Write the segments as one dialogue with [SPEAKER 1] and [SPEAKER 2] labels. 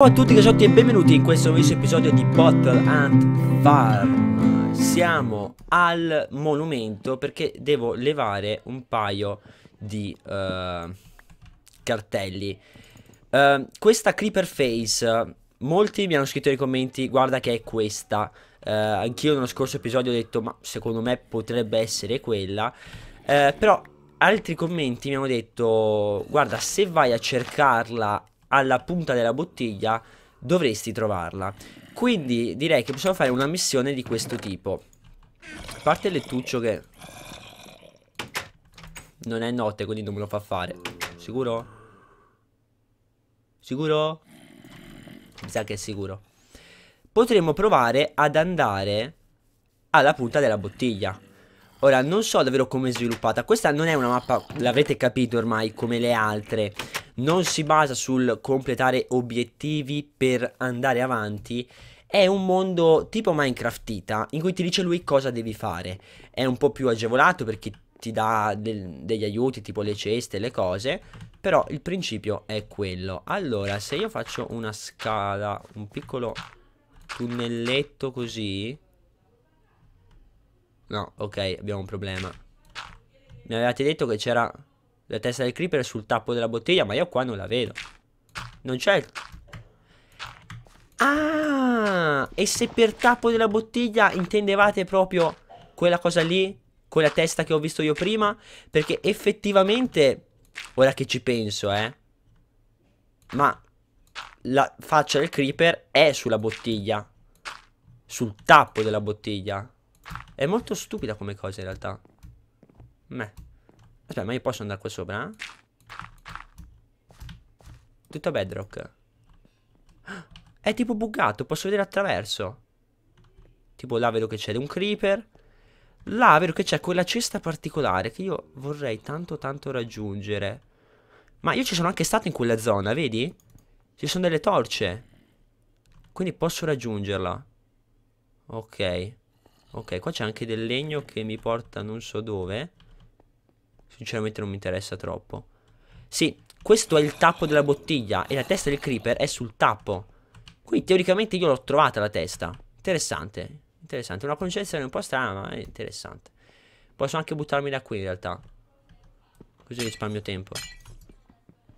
[SPEAKER 1] Ciao a tutti casotti e benvenuti in questo nuovo episodio di Bottle and Farm Siamo al monumento perché devo levare un paio di uh, cartelli uh, Questa Creeper Face, molti mi hanno scritto nei commenti guarda che è questa uh, Anch'io nello scorso episodio ho detto ma secondo me potrebbe essere quella Però altri commenti mi hanno detto guarda se vai a cercarla alla punta della bottiglia dovresti trovarla. Quindi direi che possiamo fare una missione di questo tipo. A parte il lettuccio che... Non è notte, quindi non me lo fa fare. Sicuro? Sicuro? Mi sa che è sicuro. Potremmo provare ad andare alla punta della bottiglia. Ora, non so davvero come è sviluppata. Questa non è una mappa, l'avrete capito ormai, come le altre non si basa sul completare obiettivi per andare avanti, è un mondo tipo Minecraftita in cui ti dice lui cosa devi fare. È un po' più agevolato perché ti dà del, degli aiuti, tipo le ceste, le cose, però il principio è quello. Allora, se io faccio una scala, un piccolo tunnelletto così... No, ok, abbiamo un problema. Mi avevate detto che c'era la testa del creeper è sul tappo della bottiglia, ma io qua non la vedo. Non c'è... Ah! E se per tappo della bottiglia intendevate proprio quella cosa lì? Quella testa che ho visto io prima? Perché effettivamente... Ora che ci penso, eh. Ma la faccia del creeper è sulla bottiglia. Sul tappo della bottiglia. È molto stupida come cosa in realtà. Meh. Aspetta, ma io posso andare qua sopra? Tutto bedrock. È tipo buggato, posso vedere attraverso. Tipo là vedo che c'è un creeper. Là vedo che c'è quella cesta particolare che io vorrei tanto tanto raggiungere. Ma io ci sono anche stato in quella zona, vedi? Ci sono delle torce. Quindi posso raggiungerla. Ok. Ok, qua c'è anche del legno che mi porta non so dove. Sinceramente non mi interessa troppo. Sì, questo è il tappo della bottiglia e la testa del creeper è sul tappo. Quindi teoricamente io l'ho trovata la testa. Interessante, interessante. Una concezione un po' strana, ma è interessante. Posso anche buttarmi da qui in realtà. Così risparmio tempo.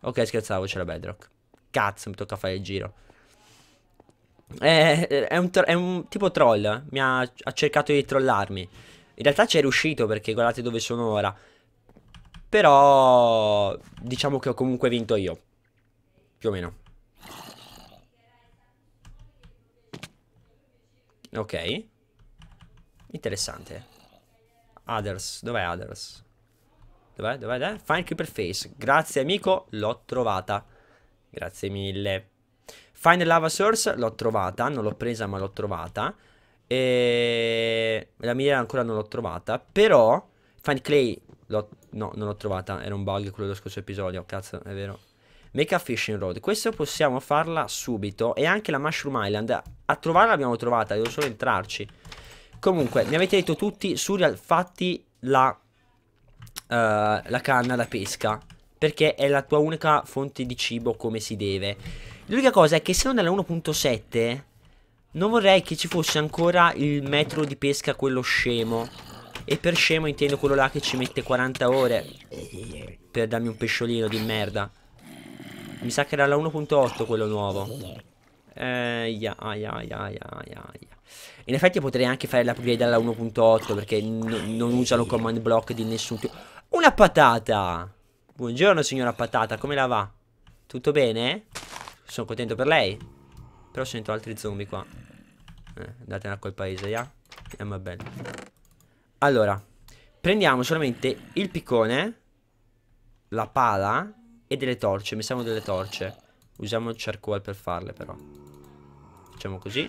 [SPEAKER 1] Ok, scherzavo, c'era Bedrock. Cazzo, mi tocca fare il giro. È, eh, è, un, è, un, tipo troll. Mi ha, ha cercato di trollarmi. In realtà ci è riuscito perché guardate dove sono ora. Però diciamo che ho comunque vinto io. Più o meno. Ok. Interessante. Others. Dov'è Others? Dov'è? Dov'è? Dov'è? Find Creeper Face. Grazie amico, l'ho trovata. Grazie mille. Find Lava Source, l'ho trovata. Non l'ho presa ma l'ho trovata. E... La miniera ancora non l'ho trovata. Però... Find Clay no, non l'ho trovata, era un bug quello dello scorso episodio, cazzo, è vero. Make fishing Road, questo possiamo farla subito e anche la mushroom island, a trovarla l'abbiamo trovata, devo solo entrarci. Comunque, mi avete detto tutti, Surial, fatti la, uh, la canna da pesca, perché è la tua unica fonte di cibo come si deve. L'unica cosa è che se non è la 1.7... Non vorrei che ci fosse ancora il metro di pesca quello scemo e per scemo intendo quello là che ci mette 40 ore per darmi un pesciolino di merda. Mi sa che era la 1.8 quello nuovo. aia, aia, aia, aia, aia. In effetti potrei anche fare l'upgrade alla 1.8 perché non usano command block di nessun tipo. Una patata! Buongiorno signora patata, come la va? Tutto bene? Sono contento per lei? Però sento altri zombie qua. Eh, a quel paese, ya? Yeah? E eh, va bene. Allora, prendiamo solamente il piccone, la pala e delle torce. Mi servono delle torce. Usiamo il charcoal per farle però. Facciamo così.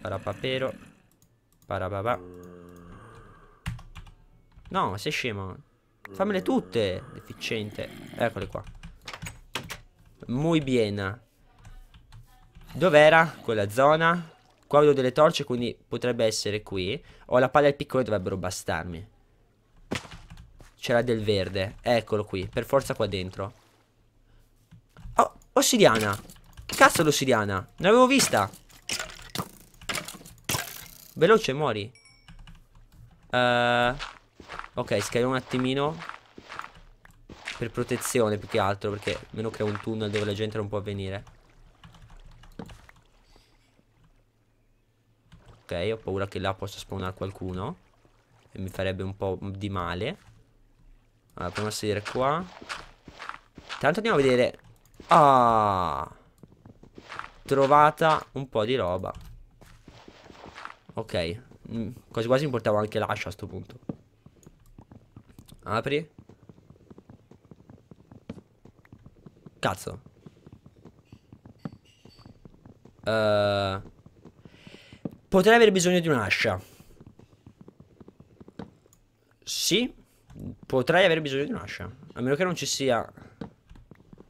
[SPEAKER 1] Parapapero. Parapapà. No, sei scemo. Fammele tutte. Deficiente. Eccole qua. Muy bien. Dov'era quella zona? Qua vedo delle torce, quindi potrebbe essere qui. Ho la palla e il piccone, dovrebbero bastarmi. C'era del verde. Eccolo qui, per forza qua dentro. Oh, ossidiana. Cazzo l'ossidiana, non l'avevo vista. Veloce, muori. Uh, ok, scarico un attimino. Per protezione più che altro, perché almeno creo un tunnel dove la gente non può venire. ho paura che là possa spawnare qualcuno. E mi farebbe un po' di male. Allora, proviamo a salire qua. Tanto andiamo a vedere... Ah! Trovata un po' di roba. Ok. Mm, quasi quasi mi portavo anche l'ascia a sto punto. Apri. Cazzo. Uh, Potrei aver bisogno di un'ascia. Sì, potrei aver bisogno di un'ascia. A meno che non ci sia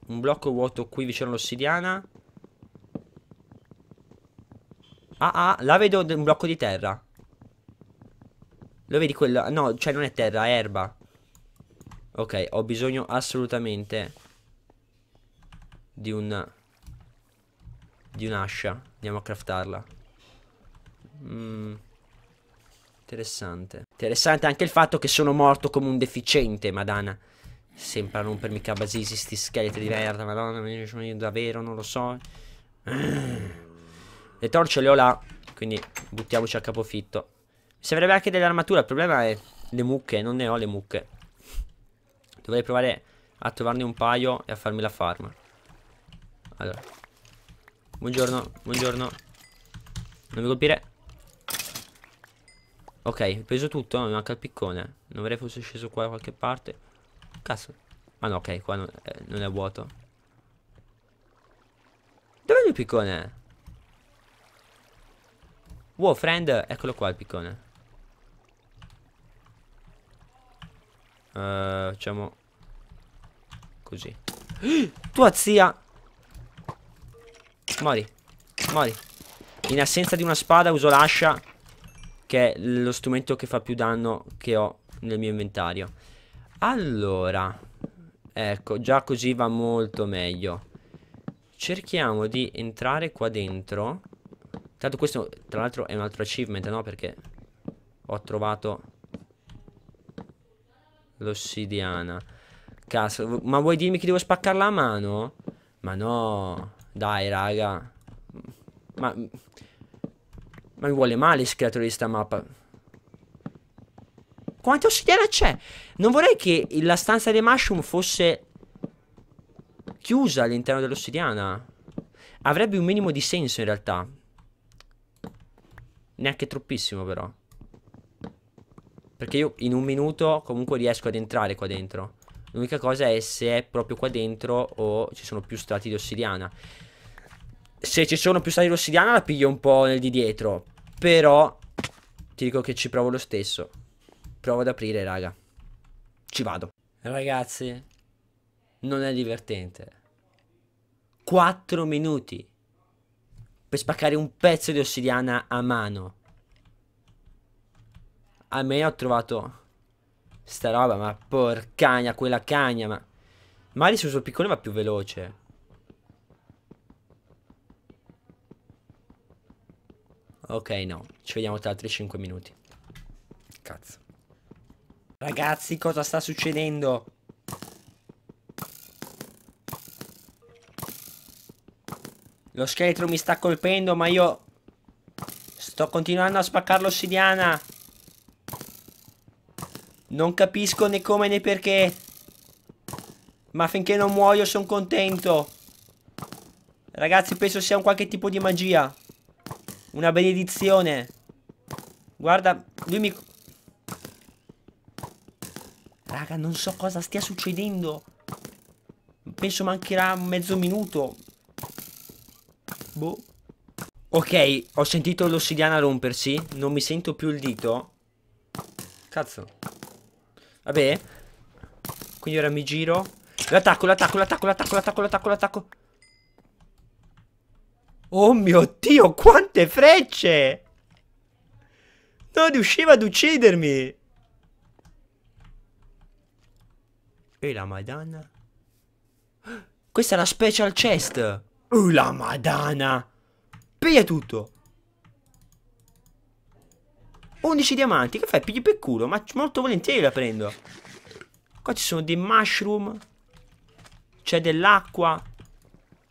[SPEAKER 1] un blocco vuoto qui vicino all'ossidiana. Ah, ah, là vedo un blocco di terra. Lo vedi quello? No, cioè non è terra, è erba. Ok, ho bisogno assolutamente di un... di un'ascia. Andiamo a craftarla. Mm. Interessante. Interessante anche il fatto che sono morto come un deficiente, madana. Sembra rompermi cabasisi sti scheletri di merda, madonna, io davvero non lo so. Le torce le ho là, quindi buttiamoci a capofitto. Mi servirebbe anche dell'armatura, il problema è le mucche, non ne ho le mucche. Dovrei provare a trovarne un paio e a farmi la farma. Allora. Buongiorno, buongiorno. Non mi colpire. Ok, ho preso tutto, mi manca il piccone. Non vorrei fosse sceso qua da qualche parte. Cazzo. Ah no, ok, qua non, eh, non è vuoto. Dove è il piccone? Wow, friend, eccolo qua il piccone. Uh, facciamo così. Tua zia! Mori, mori. In assenza di una spada uso l'ascia che è lo strumento che fa più danno che ho nel mio inventario. Allora, ecco, già così va molto meglio. Cerchiamo di entrare qua dentro. Tanto questo, tra l'altro, è un altro achievement, no? Perché ho trovato l'ossidiana. Cazzo, ma vuoi dirmi che devo spaccare la mano? Ma no, dai, raga. Ma... Ma mi vuole male il creatore di sta mappa. Quanta ossidiana c'è? Non vorrei che la stanza dei mushroom fosse chiusa all'interno dell'ossidiana. Avrebbe un minimo di senso in realtà. Neanche troppissimo però. Perché io in un minuto comunque riesco ad entrare qua dentro. L'unica cosa è se è proprio qua dentro o ci sono più strati di ossidiana. Se ci sono più strati di ossidiana la piglio un po' nel di dietro. Però ti dico che ci provo lo stesso. Provo ad aprire, raga. Ci vado. Ragazzi, non è divertente. 4 minuti per spaccare un pezzo di ossidiana a mano. Almeno ho trovato sta roba, ma porcagna, quella cagna, ma... Mari su suo piccone va più veloce. Ok, no. Ci vediamo tra altri 5 minuti. Cazzo. Ragazzi, cosa sta succedendo? Lo scheletro mi sta colpendo, ma io... Sto continuando a spaccare l'ossidiana. Non capisco né come né perché. Ma finché non muoio sono contento. Ragazzi, penso sia un qualche tipo di magia. Una benedizione. Guarda, lui mi... Raga, non so cosa stia succedendo. Penso mancherà mezzo minuto. Boh. Ok, ho sentito l'ossidiana rompersi. Non mi sento più il dito. Cazzo. Vabbè. Quindi ora mi giro. L'attacco, l'attacco, l'attacco, l'attacco, l'attacco, l'attacco, l'attacco. Oh mio Dio, quante frecce! Non riusciva ad uccidermi! E la madonna? Questa è la special chest! Oh la madonna! Piglia tutto! 11 diamanti, che fai? Pigli per culo, ma molto volentieri la prendo. Qua ci sono dei mushroom. C'è dell'acqua.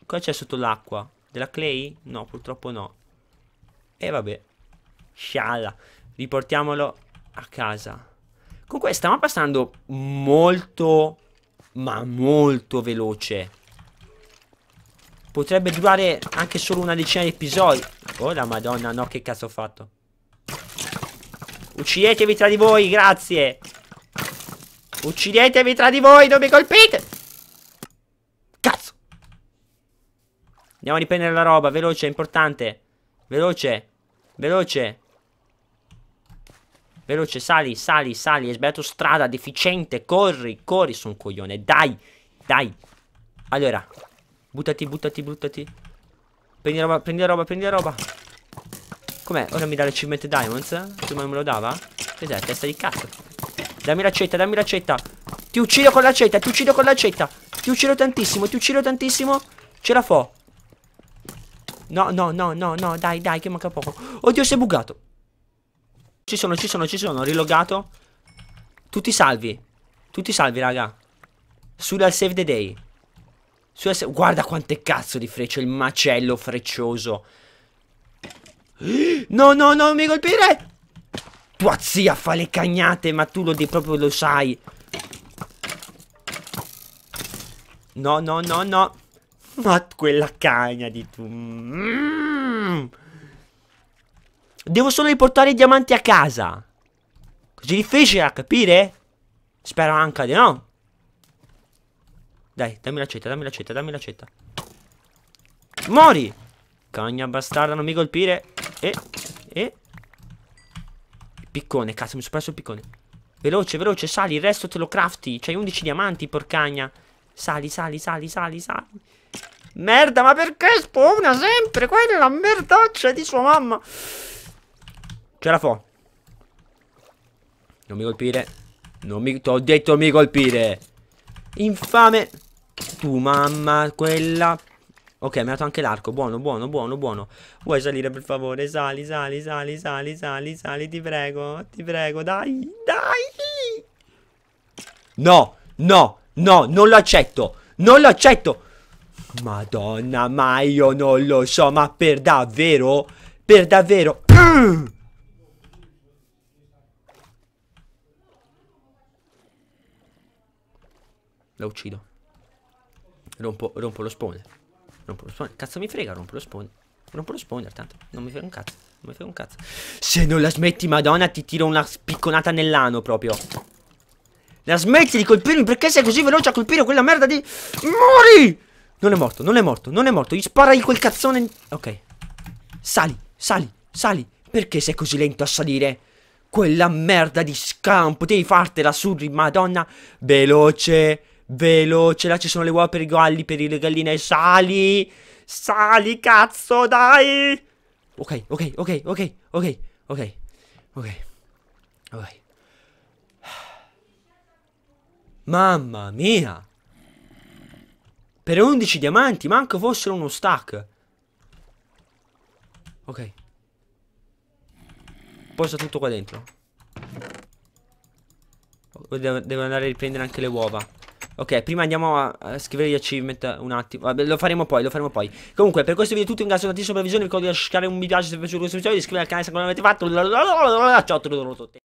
[SPEAKER 1] Cosa c'è sotto l'acqua? Della clay? No, purtroppo no. E vabbè. Scialla. Riportiamolo a casa. Comunque stiamo passando molto, ma molto veloce. Potrebbe durare anche solo una decina di episodi. Oh la madonna, no, che cazzo ho fatto. Uccidetevi tra di voi, grazie. Uccidetevi tra di voi, non mi colpite. Andiamo a riprendere la roba, veloce, importante. Veloce, veloce. Veloce, sali, sali, sali. Hai sbagliato strada, deficiente. Corri, corri, sono un coglione. Dai, dai. Allora, buttati, buttati, buttati. Prendi la roba, prendi la roba, prendi la roba. Com'è? Ora mi dà l'achievement diamonds? Prima non me lo dava? Cos'è? Testa di cazzo. Dammi l'accetta, dammi l'accetta. Ti uccido con l'accetta, ti uccido con l'accetta. Ti uccido tantissimo, ti uccido tantissimo. Ce la fo. No, no, no, no, no, dai, dai, che manca poco. Oddio, si è bugato. Ci sono, ci sono, ci sono, rilogato. Tutti salvi. Tutti salvi, raga. Su dal save the day. Su dal save... Guarda quante cazzo di frecce, il macello freccioso. No, no, no, mi colpire. Tua zia fa le cagnate, ma tu lo di proprio lo sai. No, no, no, no. Ma quella cagna di tu. Mm. Devo solo riportare i diamanti a casa. Così difficile da capire? Spero anche di no. Dai, dammi l'accetta, dammi l'accetta, dammi l'accetta. Mori! Cagna bastarda, non mi colpire. E, e. piccone, cazzo, mi sono perso il piccone. Veloce, veloce, sali, il resto te lo crafti. C'hai 11 diamanti, porcagna. Sali, sali, sali, sali, sali. Merda, ma perché spawna sempre quella merdaccia di sua mamma? Ce la fo. Non mi colpire. Non mi... T'ho detto mi colpire. Infame. Tu mamma, quella... Ok, mi ha dato anche l'arco. Buono, buono, buono, buono. Vuoi salire per favore? Sali, sali, sali, sali, sali, sali. Ti prego, ti prego, dai, dai. No, no, no, non lo accetto. Non lo accetto. Madonna, ma io non lo so, ma per davvero? Per davvero? La uccido. Rompo, rompo lo spawner. Rompo lo spawner. Cazzo mi frega, rompo lo spawner. Rompo lo spawner, tanto. Non mi frega un cazzo. Non mi frega un cazzo. Se non la smetti, madonna, ti tiro una spicconata nell'ano proprio. La smetti di colpirmi perché sei così veloce a colpire quella merda di... Mori! Non è morto, non è morto, non è morto. Gli spara quel cazzone. Ok. Sali, sali, sali. Perché sei così lento a salire? Quella merda di scam. Potevi fartela, Surri, madonna. Veloce, veloce. Là ci sono le uova per i galli, per le galline. Sali, sali, cazzo, dai. Ok, ok, ok, ok, ok, ok, ok. Ok. Mamma mia. Per 11 diamanti, manco fossero uno stack. Ok. Poi sta tutto qua dentro. Devo, devo andare a riprendere anche le uova. Ok, prima andiamo a, a scrivere gli achievement un attimo. Vabbè, lo faremo poi, lo faremo poi. Comunque, per questo video è tutto. In caso di sopravvisione, vi ricordo di lasciare un mi piace se vi è piaciuto questo video. Di iscrivervi al canale se non l'avete fatto. Ciao a tutti.